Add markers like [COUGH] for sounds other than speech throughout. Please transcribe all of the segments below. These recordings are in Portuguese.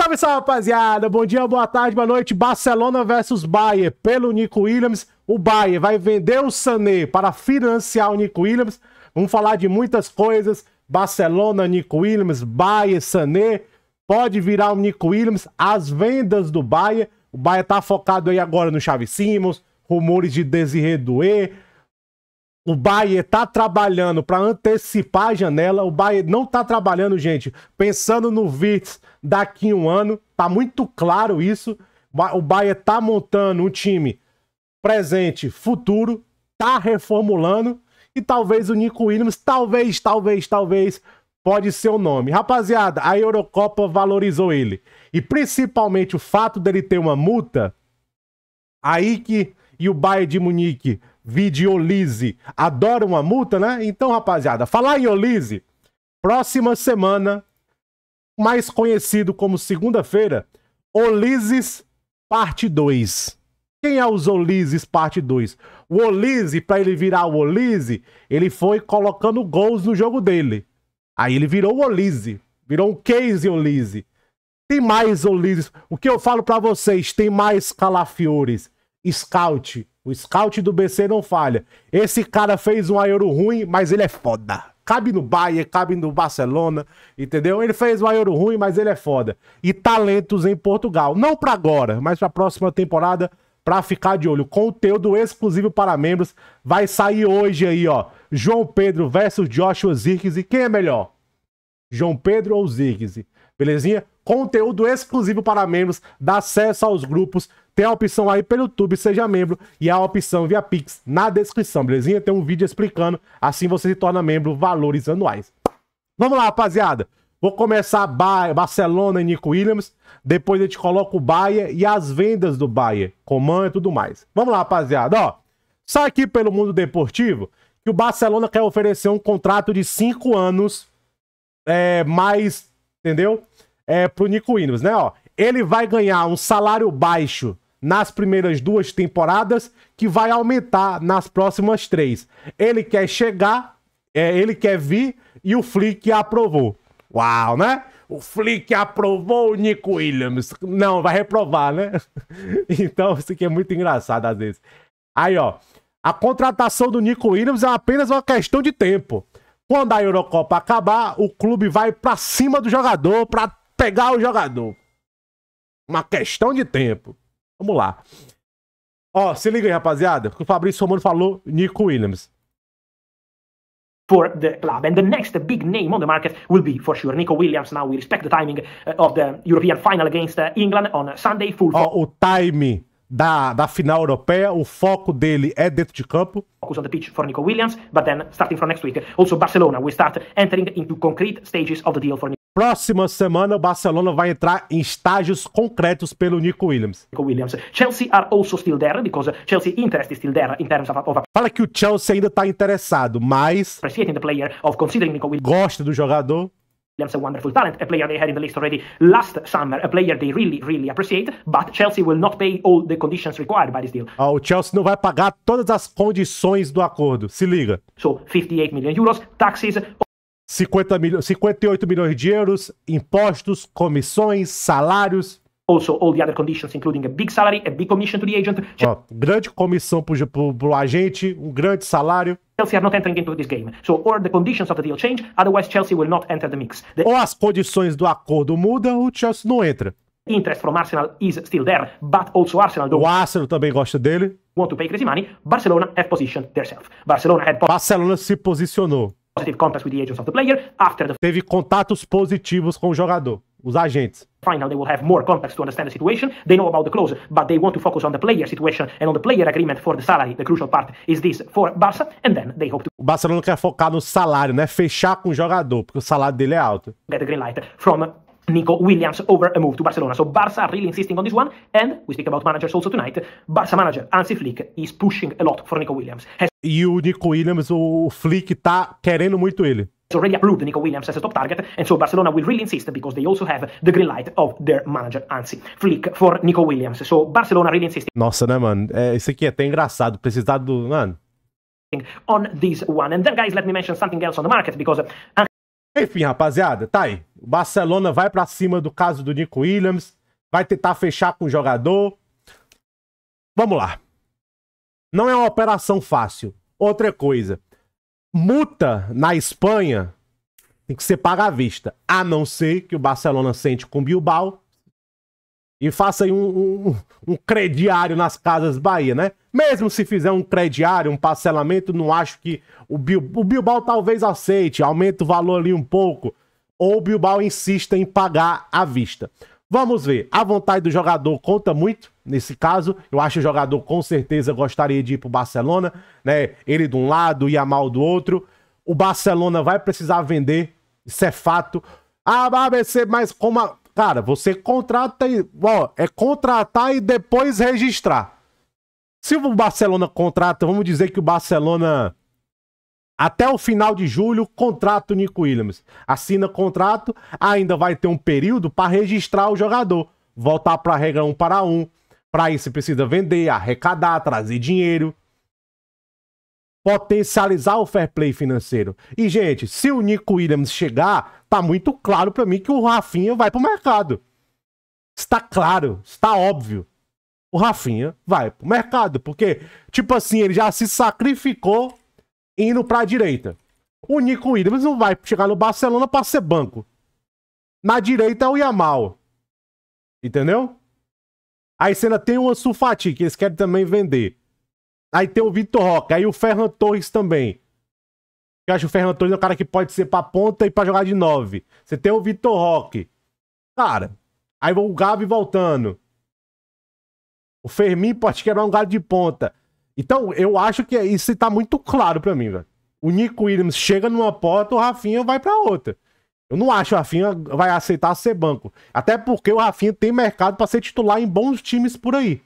Salve, salve, rapaziada! Bom dia, boa tarde, boa noite. Barcelona versus Bayern. Pelo Nico Williams, o Bayern vai vender o Sané para financiar o Nico Williams. Vamos falar de muitas coisas. Barcelona, Nico Williams, Bayern, Sané. Pode virar o Nico Williams. As vendas do Bayern. O Bayern tá focado aí agora no Chave Simons. Rumores de Desirê o Bayer tá trabalhando para antecipar a janela. O Bayer não tá trabalhando, gente, pensando no Vitz daqui um ano. Tá muito claro isso. O Bayer tá montando um time presente, futuro, tá reformulando e talvez o Nico Williams, talvez, talvez, talvez pode ser o nome. Rapaziada, a Eurocopa valorizou ele. E principalmente o fato dele ter uma multa aí que e o Bayer de Munique Olize Adora uma multa, né? Então, rapaziada, falar em Olise, próxima semana, mais conhecido como segunda-feira, Olizes parte 2. Quem é os Olizes parte 2? O Olise, para ele virar o Olise, ele foi colocando gols no jogo dele. Aí ele virou o Olise, virou um Case Olise. Tem mais Olizes. O que eu falo para vocês, tem mais Calafiores, Scout, o scout do BC não falha. Esse cara fez um Euro ruim, mas ele é foda. Cabe no Bayern, cabe no Barcelona, entendeu? Ele fez um Euro ruim, mas ele é foda. E talentos em Portugal. Não para agora, mas para a próxima temporada, para ficar de olho. Conteúdo exclusivo para membros. Vai sair hoje aí, ó. João Pedro versus Joshua Zirkzee. Quem é melhor? João Pedro ou Zirkzee? Belezinha? conteúdo exclusivo para membros, dá acesso aos grupos, tem a opção aí pelo YouTube, seja membro, e a opção via Pix na descrição, belezinha? Tem um vídeo explicando, assim você se torna membro, valores anuais. Vamos lá, rapaziada. Vou começar ba Barcelona e Nico Williams, depois a gente coloca o Bayer e as vendas do Bayer, Coman e tudo mais. Vamos lá, rapaziada, ó. Sai aqui pelo mundo deportivo que o Barcelona quer oferecer um contrato de 5 anos é, mais, entendeu? é, pro Nico Williams, né? Ó, ele vai ganhar um salário baixo nas primeiras duas temporadas, que vai aumentar nas próximas três. Ele quer chegar, é, ele quer vir e o Flick aprovou. Uau, né? O Flick aprovou o Nico Williams. Não, vai reprovar, né? [LAUGHS] Então, isso aqui é muito engraçado às vezes. Aí, ó. A contratação do Nico Williams é apenas uma questão de tempo. Quando a Eurocopa acabar, o clube vai para cima do jogador para pegar o jogador. Uma questão de tempo. Vamos lá. Ó, se liga aí, rapaziada. O Fabrício Romano falou Nico Williams. for the club. And the next big name on the market will be for sure Nico Williams. Now we respect the timing uh, of the European final against uh, England on Sunday. Full oh, o time da, da final europeia, o foco dele é dentro de campo. Focus on the pitch for Nico Williams, but then starting from next week, also Barcelona will start entering into concrete stages of the deal for Nico Próxima semana, o Barcelona vai entrar em estágios concretos pelo Nico Williams. Williams. Chelsea are also still there because Chelsea interest is still there in terms of, of... Fala que o Chelsea ainda está interessado, mas the player of considering Nico Williams. Gosta do jogador. Williams a wonderful talent, a player they had in the list already last summer, a player they really, really appreciate, but Chelsea will not pay all the conditions required by this deal. Ah, o Chelsea não vai pagar todas as condições do acordo, se liga. So, 58 million euros, taxes... 50 mil, 58 milhões de euros, impostos, comissões, salários. Also, all the other conditions, including a big salary, a big commission to the agent. Ó, grande comissão pro, pro, pro agente, um grande salário. Chelsea are not entering into this game. So, or the conditions of the deal change, otherwise Chelsea will not enter the mix. The... Ou as condições do acordo mudam, o Chelsea não entra. Interest from Arsenal is still there, but also Arsenal... O Arsenal também gosta dele. Want to pay crazy money, Barcelona have positioned themselves. Barcelona had... Barcelona se posicionou positive contacts with the agents of the player after the Teve contatos positivos com o jogador, os agentes. Final they will have more context to understand the situation. They know about the clause, but they want to focus on the player situation and on the player agreement for the salary. The crucial part is this for Barça and then they hope to O Barcelona quer focar no salário, né? Fechar com o jogador, porque o salário dele é alto. Get the green light from Nico Williams over a move to Barcelona. So Barca are really insisting on this one, and we speak about managers also tonight. Barca manager Ansi Flick is pushing a lot for Nico Williams. Has e o Nico Williams, o Flick tá querendo muito ele. already approved Nico Williams as a top target, and so Barcelona will really insist because they also have the green light of their manager Ansi Flick for Nico Williams. So Barcelona really insisting. Nossa, né, mano? É, isso aqui é até engraçado, precisar do, mano. On this one, and then guys, let me mention something else on the market because. Uh, Enfim, rapaziada, tá aí. O Barcelona vai para cima do caso do Nico Williams, vai tentar fechar com o jogador. Vamos lá. Não é uma operação fácil. Outra coisa, multa na Espanha tem que ser paga à vista, a não ser que o Barcelona sente com o Bilbao e faça aí um, um, um, crediário nas Casas Bahia, né? Mesmo se fizer um crediário, um parcelamento, não acho que o, Bil, o Bilbao talvez aceite, aumenta o valor ali um pouco, ou o Bilbao insista em pagar à vista. Vamos ver, a vontade do jogador conta muito nesse caso. Eu acho que o jogador com certeza gostaria de ir para o Barcelona, né? Ele de um lado e a Mal do outro. O Barcelona vai precisar vender, isso é fato. Ah, ABC, mas como a, Cara, você contrata e. Ó, é contratar e depois registrar. Se o Barcelona contrata, vamos dizer que o Barcelona. Até o final de julho, contrata o Nico Williams. Assina contrato, ainda vai ter um período para registrar o jogador. Voltar para a regra um para um. Para isso, precisa vender, arrecadar, trazer dinheiro. Potencializar o fair play financeiro. E, gente, se o Nico Williams chegar tá muito claro para mim que o Rafinha vai pro mercado. Está claro, está óbvio. O Rafinha vai pro mercado, porque, tipo assim, ele já se sacrificou indo pra direita. O Nico Williams não vai chegar no Barcelona pra ser banco. Na direita é o Yamal. Entendeu? Aí você ainda tem o Ansu Fati, que eles querem também vender. Aí tem o Vitor Roque, aí o Ferran Torres também. Eu acho que o Fernando Torres é um cara que pode ser pra ponta e pra jogar de nove. Você tem o Vitor Roque. Cara, aí o Gabi voltando. O Fermin pode quebrar um galho de ponta. Então, eu acho que isso tá muito claro pra mim, velho. O Nico Williams chega numa porta, o Rafinha vai pra outra. Eu não acho que o Rafinha vai aceitar ser banco. Até porque o Rafinha tem mercado para ser titular em bons times por aí.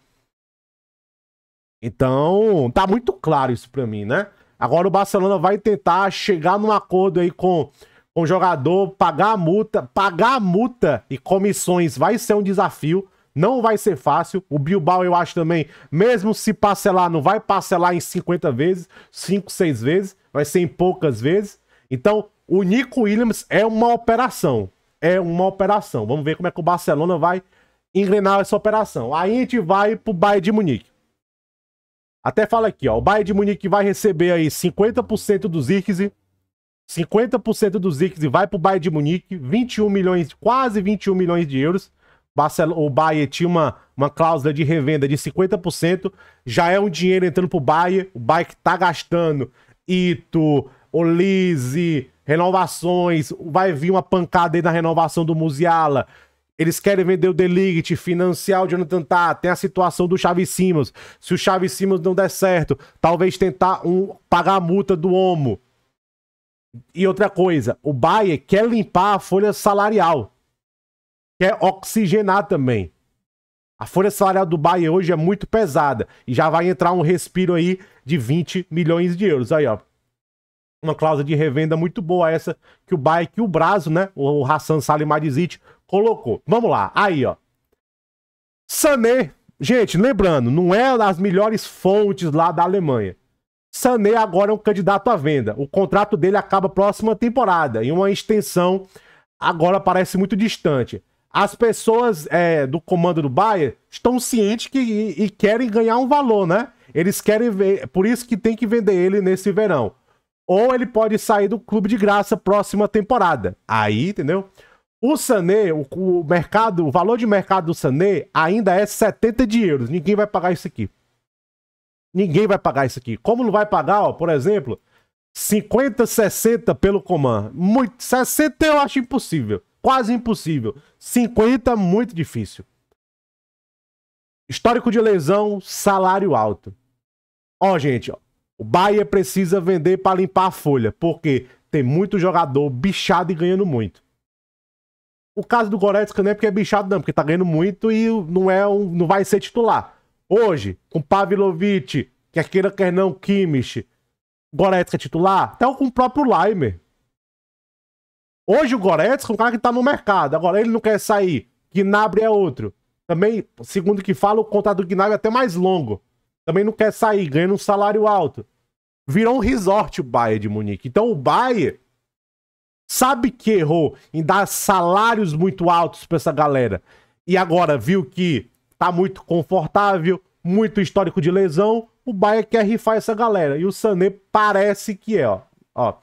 Então, tá muito claro isso pra mim, né? Agora o Barcelona vai tentar chegar num acordo aí com, com o jogador, pagar a multa. Pagar a multa e comissões vai ser um desafio. Não vai ser fácil. O Bilbao, eu acho também, mesmo se parcelar, não vai parcelar em 50 vezes, 5, 6 vezes. Vai ser em poucas vezes. Então, o Nico Williams é uma operação. É uma operação. Vamos ver como é que o Barcelona vai engrenar essa operação. Aí a gente vai pro Bayern de Munique. Até fala aqui, ó. O Bayern de Munique vai receber aí 50% dos Zirkzee. 50% dos Zirkzee vai pro Bayern de Munique. 21 milhões, quase 21 milhões de euros. O Bayern tinha uma, uma cláusula de revenda de 50%. Já é um dinheiro entrando pro Bayern. O Bayern que tá gastando Ito, Olise, renovações. Vai vir uma pancada aí na renovação do Musiala. Eles querem vender o Delict, financiar o Jonathan Tah, tá tem a situação do Chaves Simmons. Se o Chaves Simmons não der certo, talvez tentar um, pagar a multa do Homo. E outra coisa, o Bayer quer limpar a folha salarial. Quer oxigenar também. A folha salarial do Bayer hoje é muito pesada. E já vai entrar um respiro aí de 20 milhões de euros. Aí, ó. Uma cláusula de revenda muito boa essa que o Bayer, que o Brazo, né? O Hassan Salimadizic colocou. Vamos lá, aí, ó. Sané, gente, lembrando, não é das melhores fontes lá da Alemanha. Sané agora é um candidato à venda. O contrato dele acaba próxima temporada e uma extensão agora parece muito distante. As pessoas é, do comando do Bayer estão cientes que, e, e querem ganhar um valor, né? Eles querem ver, por isso que tem que vender ele nesse verão. Ou ele pode sair do clube de graça próxima temporada. Aí, entendeu? O Sané, o, o, mercado, o valor de mercado do Sané ainda é 70 de euros. Ninguém vai pagar isso aqui. Ninguém vai pagar isso aqui. Como não vai pagar, ó, por exemplo, 50, 60 pelo Coman. Muito, 60 eu acho impossível. Quase impossível. 50, muito difícil. Histórico de lesão, salário alto. Ó, gente, ó, o Bahia precisa vender para limpar a folha, porque tem muito jogador bichado e ganhando muito. O caso do Goretzka não é porque é bichado, não, porque tá ganhando muito e não, é um, não vai ser titular. Hoje, com Pavlovic, quer queira, quer não, Kimmich, Goretzka é titular, até tá com o próprio Laimer. Hoje o Goretzka é um cara que tá no mercado, agora ele não quer sair. Gnabry é outro. Também, segundo que fala, o contrato do Gnabry é até mais longo. Também não quer sair, ganha um salário alto. Virou um resort o Bayern de Munique. Então o Bayern sabe que errou em dar salários muito altos para essa galera e agora viu que tá muito confortável, muito histórico de lesão, o Bayern quer rifar essa galera. E o Sané parece que é, ó. ó.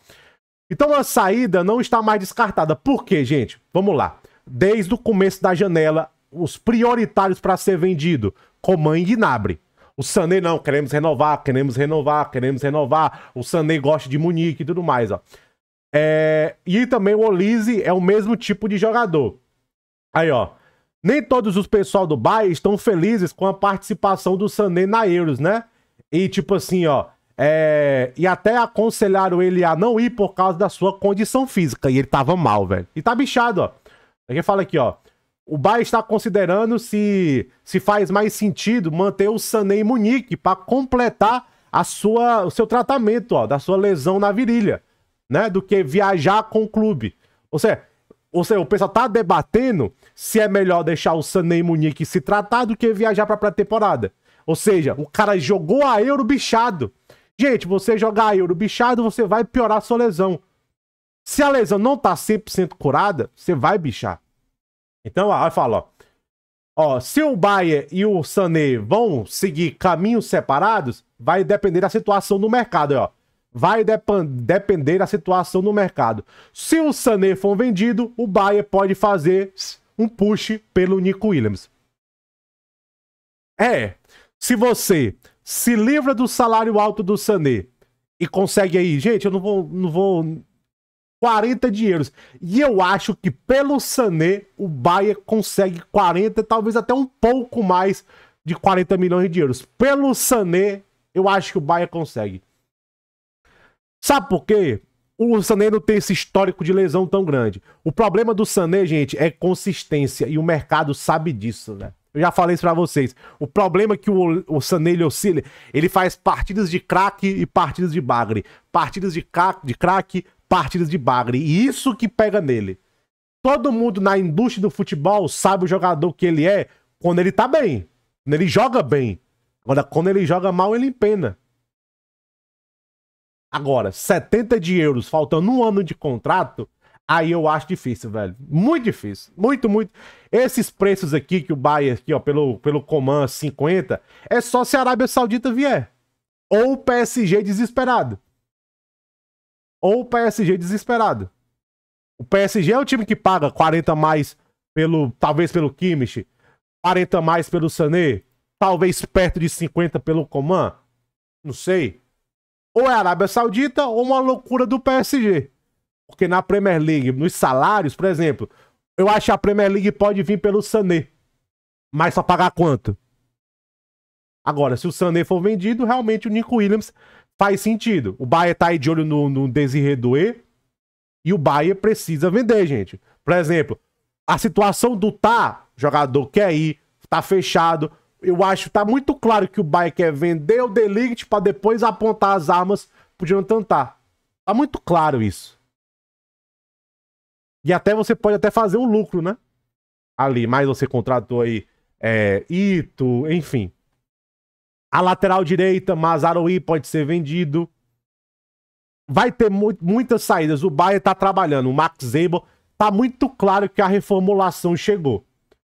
Então a saída não está mais descartada. Por quê, gente? Vamos lá. Desde o começo da janela, os prioritários para ser vendido, Coman e Gnabry. O Sané não, queremos renovar, queremos renovar, queremos renovar. O Sané gosta de Munique e tudo mais, ó. É, e também o Olise é o mesmo tipo de jogador. Aí, ó. Nem todos os pessoal do Bayern estão felizes com a participação do Sané na Euros, né? E tipo assim, ó. É, e até aconselharam ele a não ir por causa da sua condição física. E ele tava mal, velho. E tá bichado, ó. Aqui fala aqui, ó. O Bayern está considerando se, se faz mais sentido manter o Sané em Munique para completar a sua, o seu tratamento, ó, da sua lesão na virilha né? Do que viajar com o clube. Ou seja, ou seja, o pessoal tá debatendo se é melhor deixar o Sané e Munique se tratar do que viajar pra pré-temporada. Ou seja, o cara jogou a Euro bichado. Gente, você jogar a Euro bichado, você vai piorar a sua lesão. Se a lesão não tá 100% curada, você vai bichar. Então, aí falo, ó, ó, se o Bayer e o Sané vão seguir caminhos separados, vai depender da situação do mercado, ó vai depender da situação no mercado. Se o Sané for vendido, o Bayer pode fazer um push pelo Nico Williams. É, se você se livra do salário alto do Sané e consegue aí, gente, eu não vou, não vou 40 dinheiros. E eu acho que pelo Sané o Bayer consegue 40, talvez até um pouco mais de 40 milhões de euros. Pelo Sané, eu acho que o Bayer consegue. Sabe por quê? O Sané não tem esse histórico de lesão tão grande. O problema do Sané, gente, é consistência. E o mercado sabe disso, né? Eu já falei isso pra vocês. O problema é que o, o Sané ele oscila. Ele faz partidas de craque e partidas de bagre. Partidas de, de craque, partidas de bagre. E isso que pega nele. Todo mundo na indústria do futebol sabe o jogador que ele é quando ele tá bem. Quando ele joga bem. Agora, quando ele joga mal, ele empena. Agora, 70 de euros faltando um ano de contrato, aí eu acho difícil, velho. Muito difícil. Muito, muito. Esses preços aqui que o Bayer aqui, ó, pelo, pelo Coman 50, é só se a Arábia Saudita vier. Ou o PSG desesperado. Ou o PSG desesperado. O PSG é o time que paga 40 mais pelo, talvez pelo Kimmich, 40 mais pelo Sané, talvez perto de 50 pelo Coman. Não sei ou é a Arábia Saudita ou uma loucura do PSG. Porque na Premier League, nos salários, por exemplo, eu acho que a Premier League pode vir pelo Sané. Mas só pagar quanto? Agora, se o Sané for vendido, realmente o Nico Williams faz sentido. O Bahia tá aí de olho no, no Desirê Doer e o Bahia precisa vender, gente. Por exemplo, a situação do Tá, jogador quer ir, é tá fechado, eu acho, tá muito claro que o Bayern quer vender o Delict para depois apontar as armas pro Jonathan Tá. Tá muito claro isso. E até você pode até fazer um lucro, né? Ali, mas você contratou aí é, Ito, enfim. A lateral direita, Mazaroui pode ser vendido. Vai ter mu muitas saídas. O Bayern tá trabalhando. O Max Zabel tá muito claro que a reformulação chegou.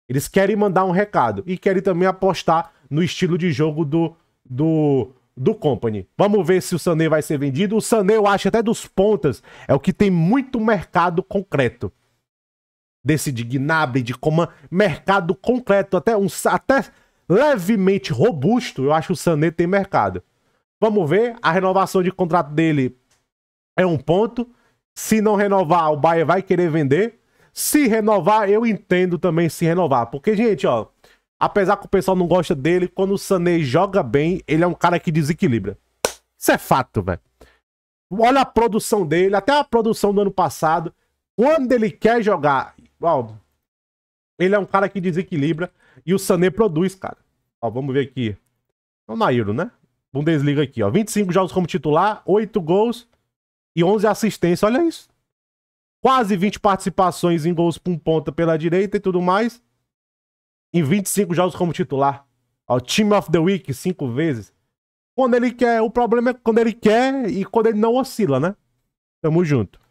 Eles querem mandar um recado e querem também apostar no estilo de jogo do, do, do Company. Vamos ver se o Sané vai ser vendido. O Sané, eu acho, até dos pontas, é o que tem muito mercado concreto. Desse de Gnabry, de Coman, mercado concreto, até, um, até levemente robusto, eu acho que o Sané tem mercado. Vamos ver, a renovação de contrato dele é um ponto. Se não renovar, o Bayern vai querer vender. Se renovar, eu entendo também se renovar. Porque, gente, ó, apesar que o pessoal não gosta dele, quando o Sané joga bem, ele é um cara que desequilibra. Isso é fato, velho. Olha a produção dele, até a produção do ano passado. Quando ele quer jogar, ó, ele é um cara que desequilibra e o Sané produz, cara. Ó, vamos ver aqui. É o Nairo, né? Bundesliga aqui, ó. 25 jogos como titular, 8 gols e 11 assistências. Olha isso quase 20 participações em gols por ponta pela direita e tudo mais. Em 25 jogos como titular. o Team of the Week, cinco vezes. Quando ele quer, o problema é quando ele quer e quando ele não oscila, né? Tamo junto.